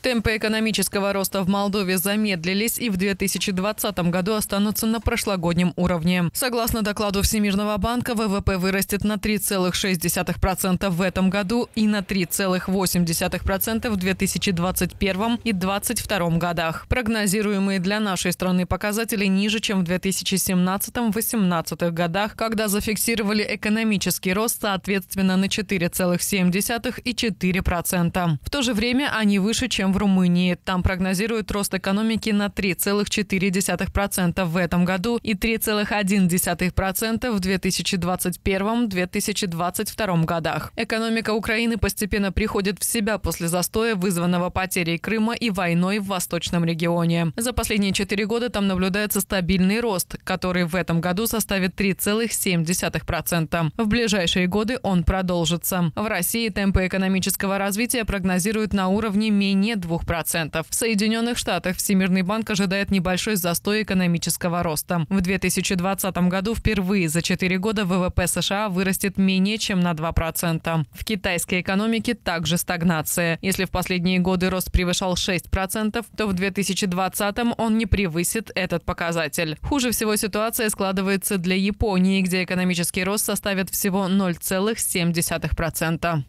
Темпы экономического роста в Молдове замедлились и в 2020 году останутся на прошлогоднем уровне. Согласно докладу Всемирного банка, ВВП вырастет на 3,6% в этом году и на 3,8% в 2021 и 2022 годах. Прогнозируемые для нашей страны показатели ниже, чем в 2017-2018 годах, когда зафиксировали экономический рост соответственно на 4,7% и 4%. В то же время они выше, чем в Румынии. Там прогнозируют рост экономики на 3,4% в этом году и 3,1% в 2021-2022 годах. Экономика Украины постепенно приходит в себя после застоя, вызванного потерей Крыма и войной в восточном регионе. За последние четыре года там наблюдается стабильный рост, который в этом году составит 3,7%. В ближайшие годы он продолжится. В России темпы экономического развития прогнозируют на уровне менее 2%. В Соединенных Штатах Всемирный банк ожидает небольшой застой экономического роста. В 2020 году впервые за 4 года ВВП США вырастет менее чем на 2%. В китайской экономике также стагнация. Если в последние годы рост превышал 6%, то в 2020 он не превысит этот показатель. Хуже всего ситуация складывается для Японии, где экономический рост составит всего 0,7%.